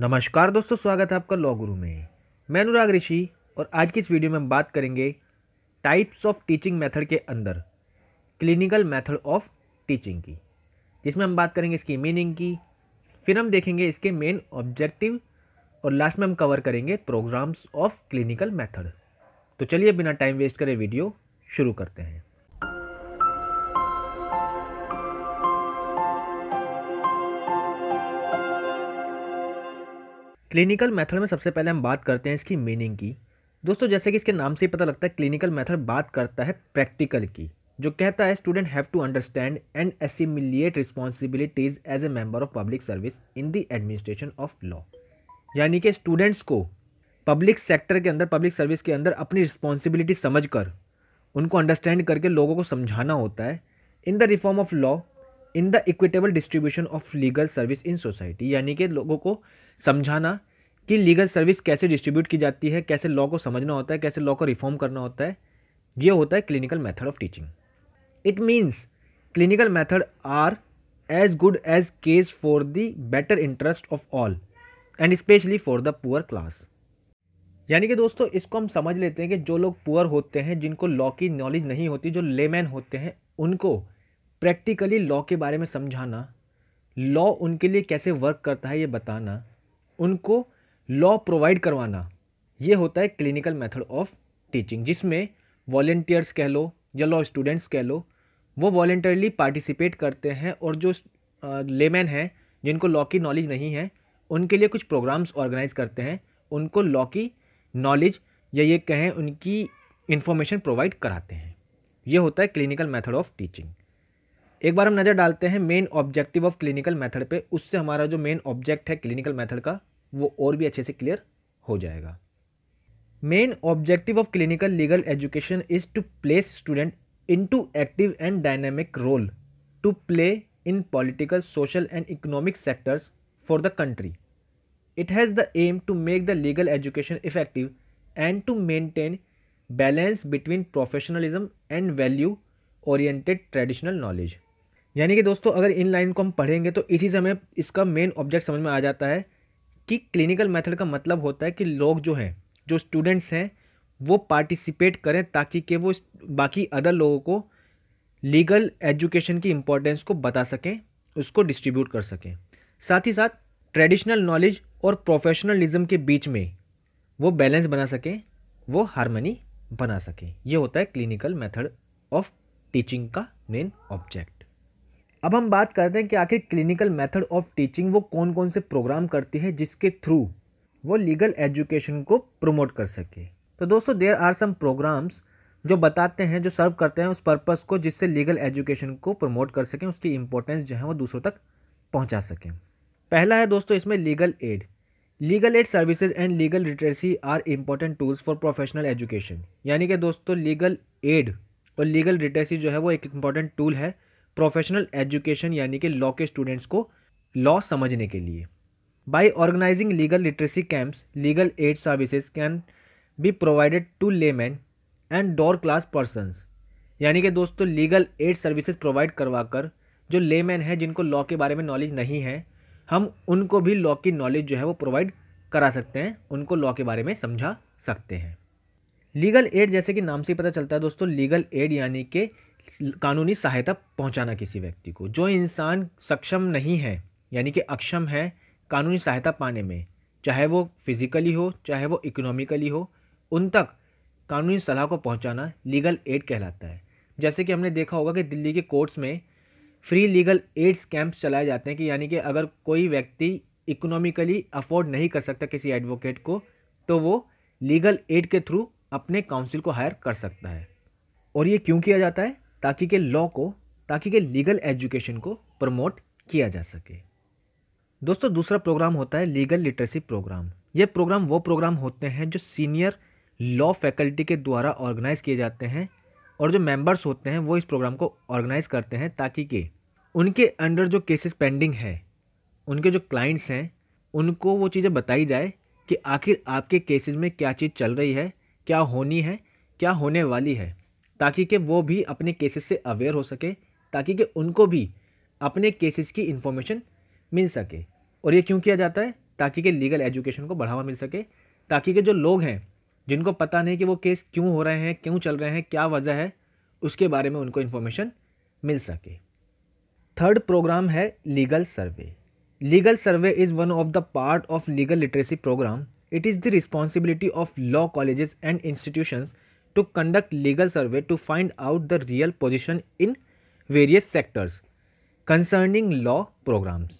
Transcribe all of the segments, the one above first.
नमस्कार दोस्तों स्वागत है आपका लॉ गुरु में मैं अनुराग ऋषि और आज की इस वीडियो में हम बात करेंगे टाइप्स ऑफ टीचिंग मेथड के अंदर क्लिनिकल मेथड ऑफ टीचिंग की जिसमें हम बात करेंगे इसकी मीनिंग की फिर हम देखेंगे इसके मेन ऑब्जेक्टिव और लास्ट में हम कवर करेंगे प्रोग्राम्स ऑफ क्लिनिकल मैथड तो चलिए बिना टाइम वेस्ट करें वीडियो शुरू करते हैं क्लिनिकल मेथड में सबसे पहले हम बात करते हैं इसकी मीनिंग की दोस्तों जैसे कि इसके नाम से ही पता लगता है क्लिनिकल मेथड बात करता है प्रैक्टिकल की जो कहता है student have to understand and assimilate responsibilities as a member of public service in the administration of law यानी कि स्टूडेंट्स को पब्लिक सेक्टर के अंदर पब्लिक सर्विस के अंदर अपनी रिस्पॉन्सिबिलिटी समझ कर उनको अंडरस्टैंड करके लोगों को समझाना होता है in the reform of law in the equitable distribution of legal service in society यानी कि लोगों को समझाना कि लीगल सर्विस कैसे डिस्ट्रीब्यूट की जाती है कैसे लॉ को समझना होता है कैसे लॉ को रिफॉर्म करना होता है ये होता है clinical method of teaching it means clinical method are as good as case for the better interest of all and specially for the poor class यानी कि दोस्तों इसको हम समझ लेते हैं कि जो लोग पुअर होते हैं जिनको लॉ की नॉलेज नहीं होती जो लेमैन होते हैं उनको प्रैक्टिकली लॉ के बारे में समझाना लॉ उनके लिए कैसे वर्क करता है ये बताना उनको लॉ प्रोवाइड करवाना ये होता है क्लिनिकल मेथड ऑफ टीचिंग जिसमें वॉल्टियर्स कह लो या लॉ स्टूडेंट्स कह लो वो वॉल्टरली पार्टिसिपेट करते हैं और जो लेमैन हैं जिनको लॉ की नॉलेज नहीं है उनके लिए कुछ प्रोग्राम्स ऑर्गेनाइज करते हैं उनको लॉ की नॉलेज या ये कहें उनकी इन्फॉर्मेशन प्रोवाइड कराते हैं ये होता है क्लिनिकल मेथड ऑफ टीचिंग एक बार हम नज़र डालते हैं main objective of clinical method पे उससे हमारा जो मेन ऑब्जेक्ट है क्लिनिकल मेथड का वो और भी अच्छे से क्लियर हो जाएगा main objective of clinical legal education is to place student into active and dynamic role to play in political social and economic sectors for the country it has the aim to make the legal education effective and to maintain balance between professionalism and value oriented traditional knowledge. यानी कि दोस्तों अगर in line को हम पढ़ेंगे तो इसी समय इसका मेन ऑब्जेक्ट समझ में आ जाता है कि क्लिनिकल मेथड का मतलब होता है कि लोग जो हैं जो स्टूडेंट्स हैं वो पार्टिसिपेट करें ताकि कि वो बाकी अदर लोगों को लीगल एजुकेशन की इम्पोर्टेंस को बता सकें उसको डिस्ट्रीब्यूट कर सकें साथ ही साथ ट्रेडिशनल नॉलेज और प्रोफेशनलिज्म के बीच में वो बैलेंस बना सकें वो हारमनी बना सकें ये होता है क्लिनिकल मेथड ऑफ टीचिंग का मेन ऑब्जेक्ट अब हम बात करते हैं कि आखिर क्लिनिकल मेथड ऑफ टीचिंग वो कौन कौन से प्रोग्राम करती है जिसके थ्रू वो लीगल एजुकेशन को प्रमोट कर सके तो दोस्तों देर आर सम प्रोग्राम्स जो बताते हैं जो सर्व करते हैं उस पर्पज़ को जिससे लीगल एजुकेशन को प्रमोट कर सकें उसकी इम्पोर्टेंस जो है वो दूसरों तक पहुंचा सकें पहला है दोस्तों इसमें legal aid legal aid services and legal literacy are important tools for professional education यानी कि दोस्तों लीगल एड और लीगल लिटरेसी जो है वो एक इम्पॉर्टेंट टूल है प्रोफेशनल एजुकेशन यानी कि लॉ के स्टूडेंट्स को लॉ समझने के लिए by organising legal literacy camps legal aid services can be provided to layman and door class persons यानी कि दोस्तों लीगल एड सर्विसेज प्रोवाइड करवाकर जो लेमैन है जिनको लॉ के बारे में नॉलेज नहीं है हम उनको भी लॉ की नॉलेज जो है वो प्रोवाइड करा सकते हैं उनको लॉ के बारे में समझा सकते हैं लीगल एड जैसे कि नाम से ही पता चलता है दोस्तों लीगल एड यानी कि कानूनी सहायता पहुंचाना किसी व्यक्ति को जो इंसान सक्षम नहीं है यानी कि अक्षम है कानूनी सहायता पाने में चाहे वो फिज़िकली हो चाहे वो इकोनॉमिकली हो उन तक कानूनी सलाह को पहुंचाना लीगल एड कहलाता है जैसे कि हमने देखा होगा कि दिल्ली के कोर्ट्स में फ्री लीगल एड्स कैंप्स चलाए जाते हैं कि यानी कि अगर कोई व्यक्ति इकोनॉमिकली अफोर्ड नहीं कर सकता किसी एडवोकेट को तो वो लीगल एड के थ्रू अपने काउंसिल को हायर कर सकता है और ये क्यों किया जाता है ताकि के लॉ को ताकि के लीगल एजुकेशन को प्रमोट किया जा सके दोस्तों दूसरा प्रोग्राम होता है लीगल लिटरेसी प्रोग्राम ये प्रोग्राम वो प्रोग्राम होते हैं जो सीनियर लॉ फैकल्टी के द्वारा ऑर्गेनाइज किए जाते हैं और जो मेंबर्स होते हैं वो इस प्रोग्राम को ऑर्गेनाइज करते हैं ताकि कि उनके अंडर जो केसेस पेंडिंग है उनके जो क्लाइंट्स हैं उनको वो चीज़ें बताई जाए कि आखिर आपके केसेस में क्या चीज़ चल रही है क्या होनी है क्या होने वाली है ताकि कि वो भी अपने केसेस से अवेयर हो सके ताकि कि उनको भी अपने केसेस की इन्फॉर्मेशन मिल सके और ये क्यों किया जाता है ताकि कि लीगल एजुकेशन को बढ़ावा मिल सके ताकि कि जो लोग हैं जिनको पता नहीं कि वो केस क्यों हो रहे हैं क्यों चल रहे हैं क्या वजह है उसके बारे में उनको इन्फॉर्मेशन मिल सके थर्ड प्रोग्राम है legal survey legal survey is one of the part of legal literacy programme it is the responsibility of law colleges and institutions to conduct legal survey to find out the real position in various sectors concerning law programmes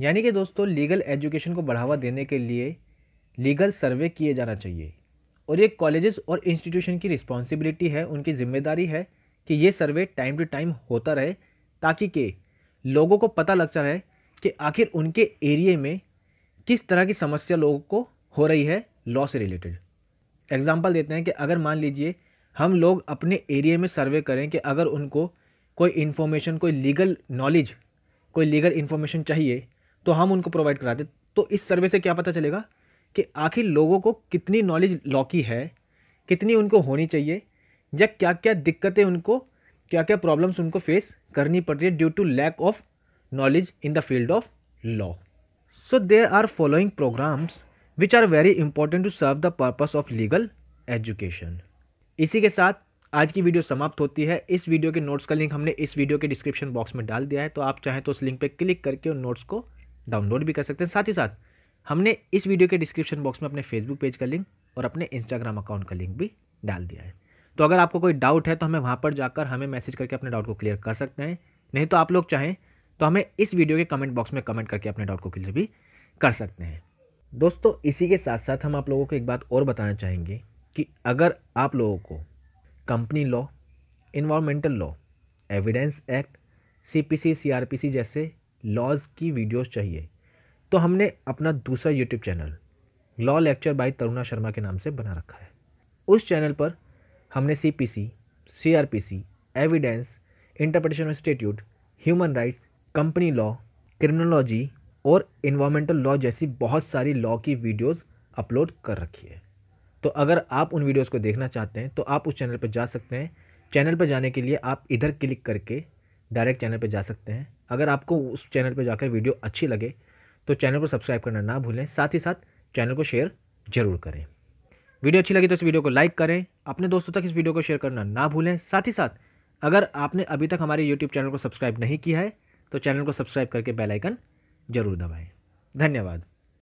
यानी कि दोस्तों legal education को बढ़ावा देने के लिए legal सर्वे किए जाना चाहिए और ये कॉलेजेस और इंस्टीट्यूशन की रिस्पॉन्सिबिलिटी है उनकी जिम्मेदारी है कि ये सर्वे टाइम टू टाइम होता रहे ताकि के लोगों को पता लगता रहे कि आखिर उनके एरिए में किस तरह की समस्या लोगों को हो रही है लॉ से रिलेटेड एग्जाम्पल देते हैं कि अगर मान लीजिए हम लोग अपने एरिए में सर्वे करें कि अगर उनको कोई इन्फॉर्मेशन कोई लीगल नॉलेज कोई लीगल इन्फॉर्मेशन चाहिए तो हम उनको प्रोवाइड कराते तो इस सर्वे से क्या पता चलेगा कि आखिर लोगों को कितनी नॉलेज लॉ की है कितनी उनको होनी चाहिए या क्या क्या दिक्कतें उनको क्या क्या प्रॉब्लम्स उनको फेस करनी पड़ रही है due to lack of knowledge in the field of law so there are following programmes which are very important to serve the purpose of legal education इसी के साथ आज की वीडियो समाप्त होती है इस वीडियो के नोट्स का लिंक हमने इस वीडियो के डिस्क्रिप्शन बॉक्स में डाल दिया है तो आप चाहें तो उस लिंक पर क्लिक करके उन नोट्स को डाउनलोड भी कर सकते हैं साथ ही साथ हमने इस वीडियो के डिस्क्रिप्शन बॉक्स में अपने फेसबुक पेज का लिंक और अपने इंस्टाग्राम अकाउंट का लिंक भी डाल दिया है तो अगर आपको कोई डाउट है तो हमें वहाँ पर जाकर हमें मैसेज करके अपने डाउट को क्लियर कर सकते हैं नहीं तो आप लोग चाहें तो हमें इस वीडियो के कमेंट बॉक्स में कमेंट करके अपने डाउट को क्लियर भी कर सकते हैं दोस्तों इसी के साथ साथ हम आप लोगों को एक बात और बताना चाहेंगे कि अगर आप लोगों को company law environmental law evidence act C C C P R P C जैसे लॉज की वीडियोस चाहिए तो हमने अपना दूसरा YouTube channel law lecture by Taruna Sharma के नाम से बना रखा है उस चैनल पर हमने C C C P R P C evidence interpretation institute human rights company law criminology और इन्वामेंटल लॉ जैसी बहुत सारी लॉ की वीडियोस अपलोड कर रखी है तो अगर आप उन वीडियोस को देखना चाहते हैं तो आप उस चैनल पर जा सकते हैं चैनल पर जाने के लिए आप इधर क्लिक करके डायरेक्ट चैनल पर जा सकते हैं अगर आपको उस चैनल पर जाकर वीडियो अच्छी लगे तो चैनल को सब्सक्राइब करना ना भूलें साथ ही साथ चैनल को शेयर जरूर करें वीडियो अच्छी लगी तो इस वीडियो को लाइक करें अपने दोस्तों तक इस वीडियो को शेयर करना ना भूलें साथ ही साथ अगर आपने अभी तक हमारे यूट्यूब चैनल को सब्सक्राइब नहीं किया है तो चैनल को सब्सक्राइब करके बेल आइकन जरूर दबाएँ धन्यवाद